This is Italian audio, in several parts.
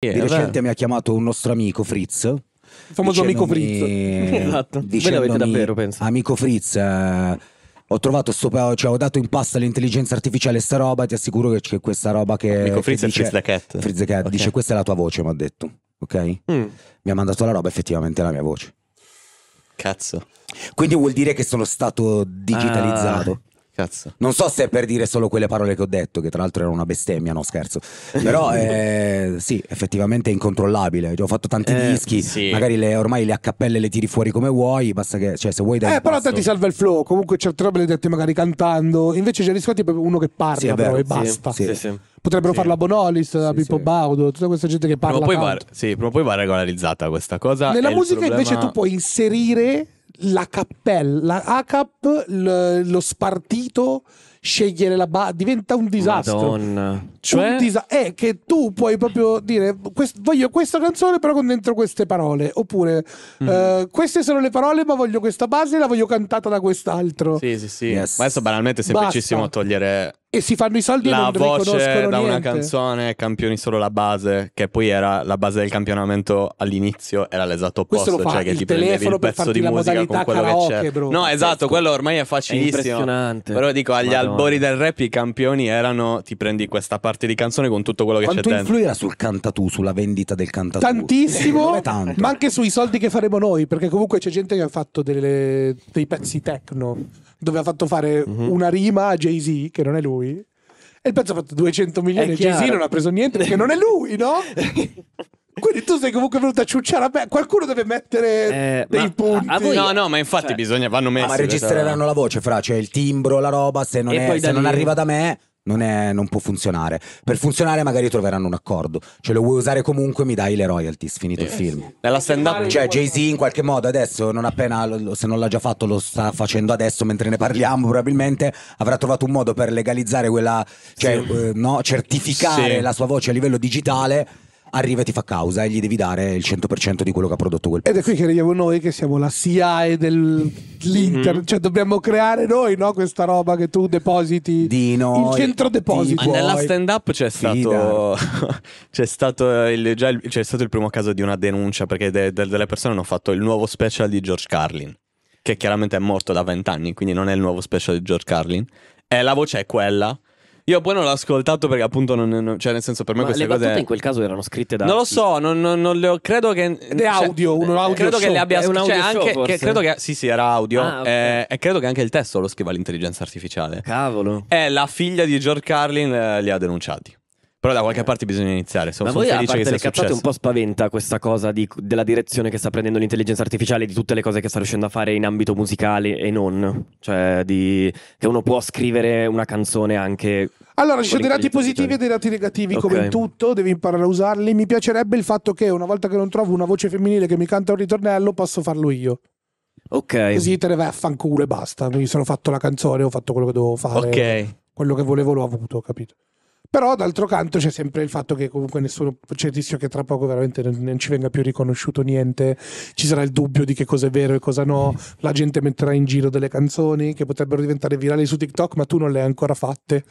Yeah, di recente beh. mi ha chiamato un nostro amico Fritz. Il famoso amico Fritz. esatto. Ve l'avete davvero, penso. Amico Fritz, eh, ho trovato sto cioè ho dato in pasta all'intelligenza artificiale sta roba, ti assicuro che c'è questa roba che Amico Fritz che dice, Fritz the Cat. Fritz the Cat okay. dice "Questa è la tua voce", mi ha detto, ok? Mm. Mi ha mandato la roba effettivamente è la mia voce. Cazzo. Quindi vuol dire che sono stato digitalizzato. Ah. Cazzo. Non so se è per dire solo quelle parole che ho detto, che tra l'altro era una bestemmia, no scherzo. Però eh, sì, effettivamente è incontrollabile. Ho fatto tanti eh, dischi, sì. magari le, ormai le accappelle le tiri fuori come vuoi, basta che cioè, se vuoi dai Eh, però te ti salva il flow, comunque certe robe le dette magari cantando, invece Gerry Scotti è uno che parla sì, però, e basta. Sì, sì. Potrebbero farla Bonolis, da Pippo Baudo, tutta questa gente che parla. Prima o poi va, sì, prima o poi va regolarizzata questa cosa. Nella musica invece tu puoi inserire la cappella, ACAP, lo spartito scegliere la base, diventa un disastro. Madonna. Cioè... Un disa- è eh, che tu puoi proprio dire, quest- voglio questa canzone però con dentro queste parole, oppure mm. eh, queste sono le parole ma voglio questa base e la voglio cantata da quest'altro. Sì, sì, sì. Yes. Ma adesso banalmente è semplicissimo Basta. togliere... E si fanno i soldi la e non voce da una canzone, campioni solo la base, che poi era la base del campionamento all'inizio, era l'esatto opposto, lo fa, cioè che ti prendevi il pezzo di musica con quello karaoke, che c'è. Bro, no, esatto, questo. quello ormai è facilissimo. È impressionante. Però dico agli album albori del rap i campioni erano ti prendi questa parte di canzone con tutto quello che Quanto c'è dentro. Quanto influirà sul cantatù, sulla vendita del cantatù? Tantissimo, eh, ma anche sui soldi che faremo noi, perché comunque c'è gente che ha fatto delle, dei pezzi techno, dove ha fatto fare mm-hmm. una rima a Jay-Z, che non è lui, e il pezzo ha fatto 200 milioni e Jay-Z non ha preso niente perché non è lui, no? Quindi tu sei comunque venuto a ciucciare. a Beh, qualcuno deve mettere eh, dei punti. A, a voi... No, no, ma infatti cioè, bisogna, vanno messi. Ma cioè. registreranno la voce, fra, cioè il timbro, la roba. Se non, è, se non arriva da me, non, è, non, può funzionare. Per funzionare, magari troveranno un accordo. Cioè, lo vuoi usare comunque, mi dai le royalties. Finito yes. il eh, film. Nella stand up. Cioè, Jay-Z in qualche modo adesso, non appena se non l'ha già fatto, lo sta facendo adesso mentre ne parliamo. Probabilmente avrà trovato un modo per legalizzare quella. Cioè, sì. eh, no, certificare sì. la sua voce a livello digitale arriva e ti fa causa e gli devi dare il 100% di quello che ha prodotto quel pezzo. Ed è qui che arriviamo noi che siamo la SIAE dell'Inter, mm-hmm. cioè dobbiamo creare noi no? questa roba che tu depositi di il centro deposito. Di... Nella stand up c'è stato, c'è il, c'è stato il primo caso di una denuncia perché de, de, delle persone hanno fatto il nuovo special di George Carlin che chiaramente è morto da vent'anni quindi non è il nuovo special di George Carlin e la voce è quella io poi non l'ho ascoltato perché appunto non, non- cioè nel senso per me Ma queste le battute cose in quel caso erano scritte da... non lo so, non, non- non le ho, credo che Ed è cioè, audio, un audio credo che show. le abbia È un cioè, anche forse? che- credo che sì, sì, era audio Ah, ok. eh, e credo che anche il testo lo scriva l'intelligenza artificiale. Cavolo. E la figlia di George Carlin eh, li ha denunciati. Però da qualche parte bisogna iniziare. Sono, Ma sono voi a parte che le un po' spaventa questa cosa di, della direzione che sta prendendo l'intelligenza artificiale di tutte le cose che sta riuscendo a fare in ambito musicale e non. Cioè di, che uno può scrivere una canzone anche allora, ci sono dei dati positivi e dei dati negativi, okay. come in tutto, devi imparare a usarli. Mi piacerebbe il fatto che una volta che non trovo una voce femminile che mi canta un ritornello, posso farlo io. Ok. Così te ne vai a fanculo e basta. Mi sono fatto la canzone, ho fatto quello che dovevo fare. Ok. Quello che volevo l'ho avuto, capito? Però d'altro canto c'è sempre il fatto che comunque nessuno c'è il rischio che tra poco veramente non, non, ci venga più riconosciuto niente, ci sarà il dubbio di che cosa è vero e cosa no, la gente metterà in giro delle canzoni che potrebbero diventare virali su TikTok, ma tu non le hai ancora fatte.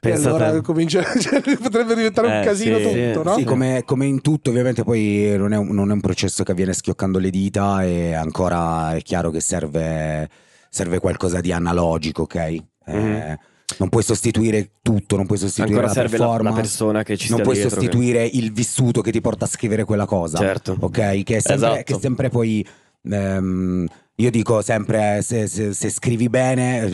e allora comincia, cioè, potrebbe diventare eh, un casino sì, tutto, sì, no? Sì, come, come, in tutto, ovviamente poi non è, un, non è un processo che avviene schioccando le dita e ancora è chiaro che serve serve qualcosa di analogico, ok? Mm-hmm. Eh, non puoi sostituire tutto, non puoi sostituire Ancora la forma, la, persona che ci sta non puoi dietro, sostituire che... il vissuto che ti porta a scrivere quella cosa, certo. ok? Che è sempre, esatto. che sempre poi ehm, io dico sempre se, se, se scrivi bene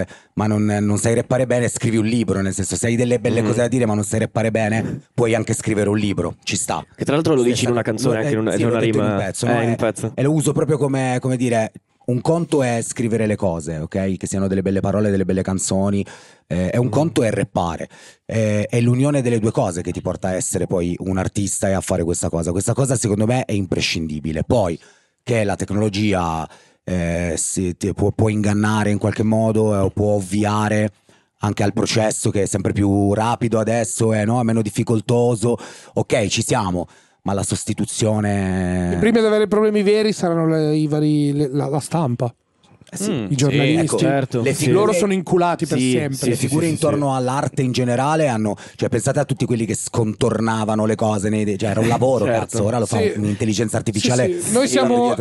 eh, ma non, non, sai reppare bene scrivi un libro nel senso se hai delle belle mm. cose da dire ma non sai reppare bene puoi anche scrivere un libro ci sta che tra l'altro lo se dici eh, in una canzone lo, eh, anche in una, sì, in una rima in un pezzo, eh, no? in un pezzo. e lo uso proprio come, come dire un conto è scrivere le cose, ok? Che siano delle belle parole, delle belle canzoni. Eh, è un mm. conto è rappare. Eh, è l'unione delle due cose che ti porta a essere poi un artista e a fare questa cosa. Questa cosa, secondo me, è imprescindibile. Poi che la tecnologia eh, si, può, può, ingannare in qualche modo, eh, può ovviare anche al processo che è sempre più rapido adesso, eh, è no? meno difficoltoso. Ok, ci siamo ma la sostituzione... I primi ad avere problemi veri saranno le, vari, le, la, la stampa. Eh sì, mm, I giornalisti, sì, ecco, certo. le figure, loro sono inculati per sì, sempre. le figure intorno all'arte in generale hanno, cioè pensate a tutti quelli che scontornavano le cose, nei, cioè era un lavoro, certo. cazzo, ora lo fa un'intelligenza artificiale. Noi siamo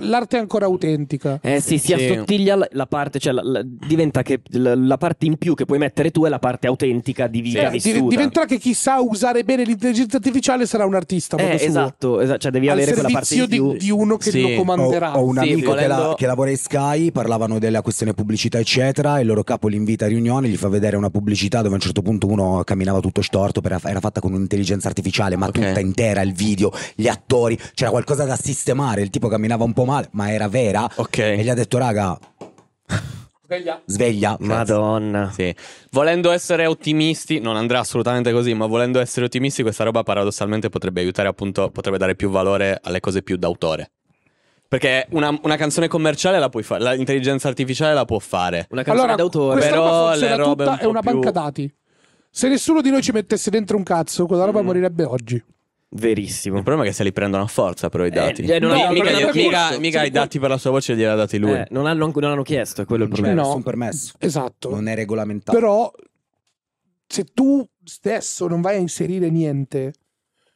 l'arte è ancora autentica. Eh sì, si assottiglia la parte, cioè la, la, diventa che la, la, parte in più che puoi mettere tu è la parte autentica di vita sì, vissuta. Diventerà che chi sa usare bene l'intelligenza artificiale sarà un artista. Eh, esatto, esatto, cioè devi avere quella parte in più. di, uno che lo comanderà. Ho, ho un amico che, volendo... che lavora in Sky parlavano della questione pubblicità, eccetera. Il loro capo li invita a riunione, gli fa vedere una pubblicità dove a un certo punto uno camminava tutto storto, era fatta con un'intelligenza artificiale, ma okay. tutta intera, il video, gli attori, c'era qualcosa da sistemare. Il tipo camminava un po' male, ma era vera. Okay. E gli ha detto, raga. Sveglia. Sveglia. Madonna. Sì. Volendo essere ottimisti, non andrà assolutamente così, ma volendo essere ottimisti, questa roba paradossalmente potrebbe aiutare, appunto, potrebbe dare più valore alle cose più d'autore. Perché una, una canzone commerciale la puoi fare, l'intelligenza artificiale la può fare. Una canzone allora, d'autore, però le robe. Un è una più... banca dati. Se nessuno di noi ci mettesse dentro un cazzo, quella roba mm. morirebbe oggi. Verissimo. Il problema è che se li prendono a forza, però i eh, dati. Eh, non no, hai, mica, non mica, mica i dati per la sua voce gliel'ha dati lui. Eh, non, hanno, non, hanno, chiesto, è quello il cioè, problema. Non c'è no. permesso. Esatto. Non è regolamentato. Però se tu stesso non vai a inserire niente,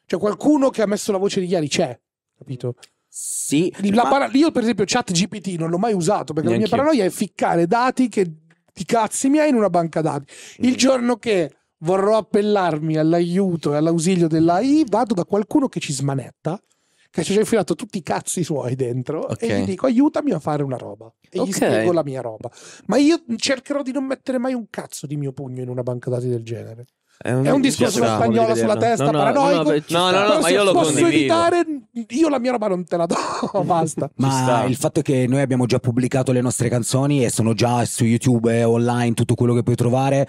cioè qualcuno che ha messo la voce di Chiari c'è, capito? Sì. Ma... Para- io, per esempio, chat GPT non l'ho mai usato perché Neanch'io. la mia paranoia è ficcare dati che ti cazzi mi miei in una banca dati. Il mm. giorno che vorrò appellarmi all'aiuto e all'ausilio dell'AI, vado da qualcuno che ci smanetta che ci ha infilato tutti i cazzi suoi dentro okay. e gli dico aiutami a fare una roba e okay. gli spiego la mia roba ma io cercherò di non mettere mai un cazzo di mio pugno in una banca dati del genere è un, è un discorso in spagnolo sulla testa, no, no, paranoico. No, no, no, no, no ma io lo posso condivido. evitare, io la mia roba non te la do. Basta. ma il fatto è che noi abbiamo già pubblicato le nostre canzoni e sono già su YouTube, eh, online, tutto quello che puoi trovare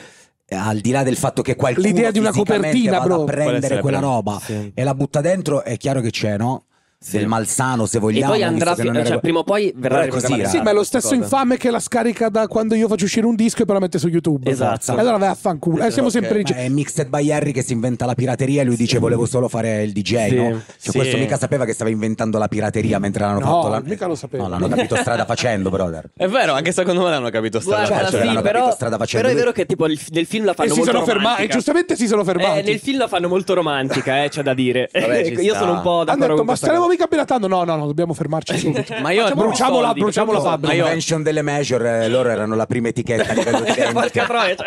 al di là del fatto che qualcuno l'idea di una copertina vada bro. a prendere quella roba sì. e la butta dentro è chiaro che c'è no? sì. del malsano, se vogliamo. E poi andrà, fi- cioè, regu- prima o poi verrà così. Sì, ma è lo stesso cosa. infame che la scarica da quando io faccio uscire un disco e poi la mette su YouTube. Esatto. esatto. E allora vai a fanculo. Eh, siamo okay. sempre in È Mixed by Harry che si inventa la pirateria e lui dice volevo solo fare il DJ, no? Cioè, questo mica sapeva che stava inventando la pirateria mm. mentre l'hanno no, fatto. La... mica lo sapeva. No, l'hanno capito strada facendo, brother. È vero, anche secondo me l'hanno capito strada facendo. Però è vero che tipo nel film la fanno molto romantica. e Giustamente si sono eh, fermati. Nel film la fanno molto romantica, eh, c'è da dire. Io sono un po' d'accordo con questo mica piratando. No, no, no, dobbiamo fermarci subito. ma io bruciamo la, bruciamo la fabbrica. convention delle Major, eh, loro erano la prima etichetta a livello di vendite.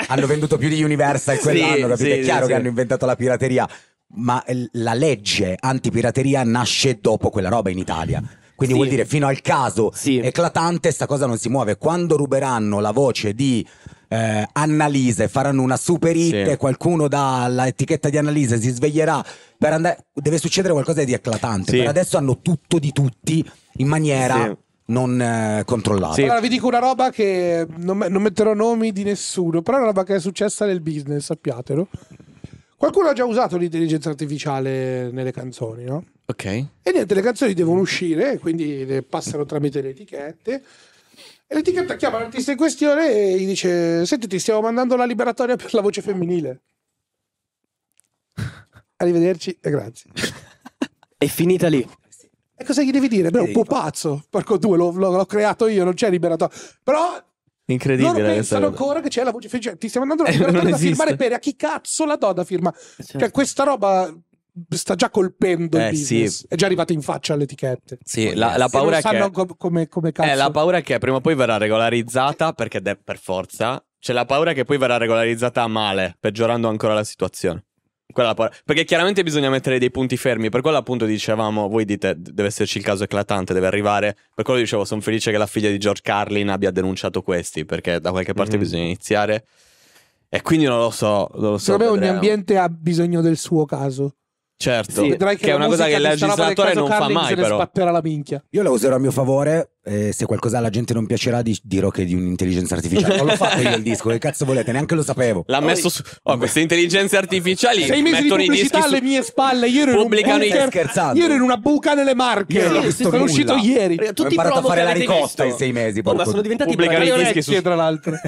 hanno venduto più di Universal quell'anno, capite? È chiaro che hanno inventato la pirateria ma eh, la legge antipirateria nasce dopo quella roba in Italia. Quindi sì. vuol dire fino al caso sì. eclatante sta cosa non si muove. Quando ruberanno la voce di eh, Annalise, faranno una super hit, sì. qualcuno dall'etichetta di Annalise si sveglierà per andare... Deve succedere qualcosa di eclatante. Sì. Per adesso hanno tutto di tutti in maniera... Sì non eh, controllata. Sì. Allora vi dico una roba che non, non, metterò nomi di nessuno, però è una roba che è successa nel business, sappiatelo. Qualcuno ha già usato l'intelligenza artificiale nelle canzoni, no? Ok. E niente, le canzoni devono uscire, quindi le passano tramite le etichette. E l'etichetta chiama l'artista in questione e gli dice: Senti, ti stiamo mandando la liberatoria per la voce femminile. Arrivederci e grazie. È finita lì. E cosa gli devi dire? Beh, un po' pazzo. Porco due, l'ho, l'ho, l'ho creato io, non c'è liberatoria. Però Incredibile. Loro pensano ancora che c'è la voce femminile. Cioè, ti stiamo andando a eh, firmare per a chi cazzo la do da firma? Cioè, cioè questa roba sta già colpendo eh, il business. Sì. È già arrivato in faccia alle etichette. Sì, la, la paura è che com- come, come cazzo. Eh, la paura è che prima o poi verrà regolarizzata perché de- per forza c'è la paura che poi verrà regolarizzata male, peggiorando ancora la situazione. La perché chiaramente bisogna mettere dei punti fermi. Per quello appunto dicevamo, voi dite, deve esserci il caso eclatante, deve arrivare. Per quello dicevo, sono felice che la figlia di George Carlin abbia denunciato questi, perché da qualche parte mm-hmm. bisogna iniziare. E quindi non lo so. Non lo so Secondo me ogni ambiente ha bisogno del suo caso. Certo, sì, che, che è una cosa che il legislatore non fa mai. Però. la minchia. Io la userò a mio favore eh, se qualcosa alla gente non piacerà di, dirò che è di un'intelligenza artificiale non l'ho fatto io il disco che cazzo volete neanche lo sapevo l'ha messo su oh, queste intelligenze artificiali sei mesi di pubblicità alle su... mie spalle io ero, in un... scherzando. io ero in una buca nelle marche io non sì, sono uscito ieri Tutti ho imparato a fare la ricotta in sei mesi oh, ma sono diventati pubblicano i dischi su... tra l'altro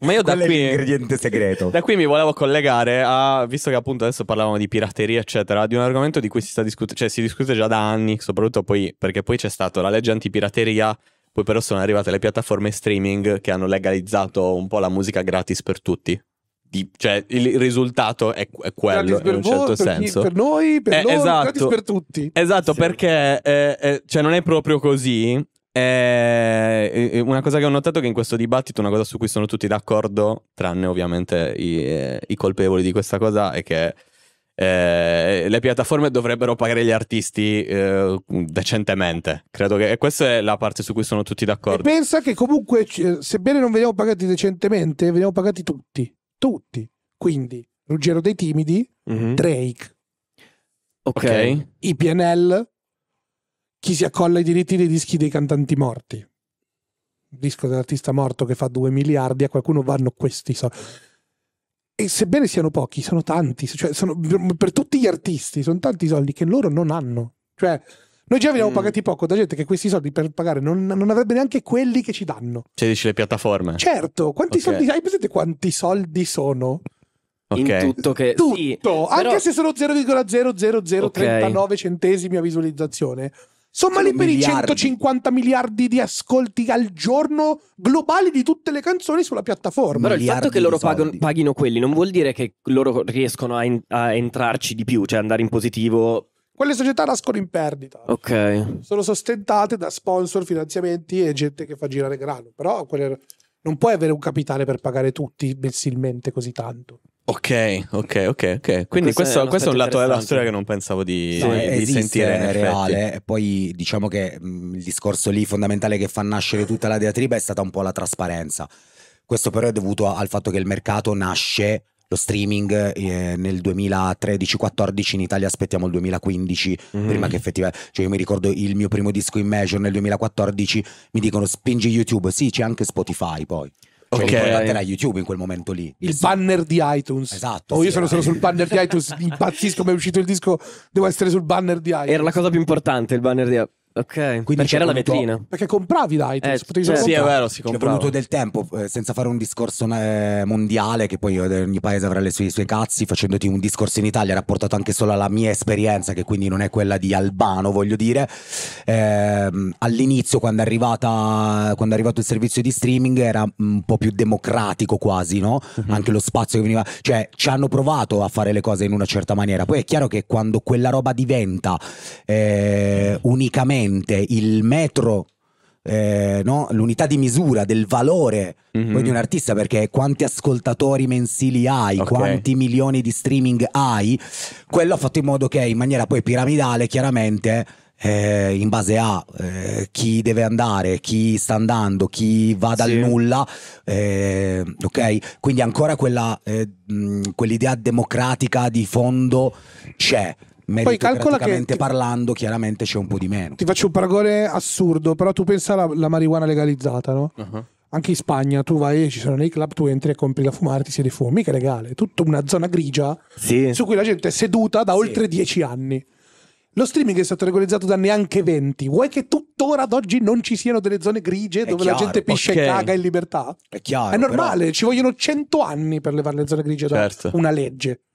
ma io da qui ingrediente segreto da qui mi volevo collegare a visto che appunto adesso parlavamo di pirateria eccetera di un argomento di cui si sta discutendo cioè si discute già da anni soprattutto poi perché poi c'è stata la legge antipirateria pirateria. Poi però sono arrivate le piattaforme streaming che hanno legalizzato un po' la musica gratis per tutti. Di, cioè, il risultato è, è quello, in un voi, certo per senso. Chi, per noi, per eh, loro, esatto, per tutti. Esatto, sì. perché eh, eh, cioè non è proprio così. Eh, eh, eh, una cosa che ho notato è che in questo dibattito, una cosa su cui sono tutti d'accordo, tranne ovviamente i, eh, i colpevoli di questa cosa, è che eh, le piattaforme dovrebbero pagare gli artisti eh, decentemente. Credo che questa è la parte su cui sono tutti d'accordo. E pensa che comunque, eh, sebbene non veniamo pagati decentemente, veniamo pagati tutti. Tutti. Quindi, Ruggero dei Timidi, mm-hmm. Drake. Ok. IPNL, chi si accolla i diritti dei dischi dei cantanti morti. Il disco dell'artista morto che fa 2 miliardi, a qualcuno vanno questi soldi e sebbene siano pochi, sono tanti, cioè sono, per tutti gli artisti, sono tanti soldi che loro non hanno. Cioè, noi già veniamo mm. pagati poco da gente che questi soldi per pagare non, non avrebbe neanche quelli che ci danno. Cioè dici le piattaforme? Certo, quanti okay. soldi hai presente quanti soldi sono? Okay. In tutto che tutto, sì, anche però... se sono 0,00039 okay. centesimi a visualizzazione, Somma liberi 150 miliardi di ascolti al giorno globali di tutte le canzoni sulla piattaforma. Però il fatto che loro pagano, paghino quelli non vuol dire che loro riescono a, in, a entrarci di più, cioè andare in positivo quelle società nascono in perdita. Ok. Sono sostentate da sponsor, finanziamenti e gente che fa girare grano. Però quelle... non puoi avere un capitale per pagare tutti mensilmente così tanto. Ok, ok, ok, ok. Quindi questo, questo, è, questo è, un lato della storia che non pensavo di, no, di, di sentire. È reale. E poi diciamo che mh, mm, il discorso lì fondamentale che fa nascere tutta la diatriba è stata un po' la trasparenza. Questo però è dovuto al fatto che il mercato nasce lo streaming eh, nel 2013-14 in Italia aspettiamo il 2015 mm. prima che effettivamente cioè io mi ricordo il mio primo disco in major nel 2014 mi dicono spingi YouTube sì c'è anche Spotify poi cioè, okay. quelli okay. era YouTube in quel momento lì. Il, il banner di iTunes. Esatto. Oh, io sì, sono solo eh. sul banner di iTunes, impazzisco, mi è uscito il disco, devo essere sul banner di iTunes. Era la cosa più importante il banner di iTunes. Ok, Quindi perché era la voluto, vetrina. Perché compravi l'items, eh, potevi cioè, Sì, è vero, si comprava. Ci è voluto del tempo, eh, senza fare un discorso eh, mondiale, che poi eh, ogni paese avrà le sue, i suoi cazzi, facendoti un discorso in Italia rapportato anche solo alla mia esperienza, che quindi non è quella di Albano, voglio dire. Ehm, all'inizio, quando è, arrivata, quando è arrivato il servizio di streaming, era un po' più democratico quasi, no? Mm-hmm. Anche lo spazio che veniva... Cioè, ci hanno provato a fare le cose in una certa maniera. Poi è chiaro che quando quella roba diventa eh, unicamente effettivamente il metro eh, no? l'unità di misura del valore mm-hmm. di un artista, perché quanti ascoltatori mensili hai, okay. quanti milioni di streaming hai, quello ha fatto in modo che in maniera poi piramidale, chiaramente, eh, in base a eh, chi deve andare, chi sta andando, chi va dal sì. nulla, eh, ok? Quindi ancora quella, eh, mh, quell'idea democratica di fondo c'è. Poi calcola che parlando chiaramente c'è un po' di meno. Ti faccio un paragone assurdo, però tu pensa alla marijuana legalizzata, no? Uh-huh. Anche in Spagna tu vai, ci sono nei club, tu entri e compri la fumare, ti siedi fuori, mica legale, è tutta una zona grigia sì. su cui la gente è seduta da sì. oltre dieci anni. Lo streaming è stato regolarizzato da neanche 20. Vuoi che tuttora ad oggi non ci siano delle zone grigie è dove chiaro, la gente pisce okay. e caga in libertà? È chiaro. È normale, però... ci vogliono 100 anni per levare le zone grigie certo. da una legge.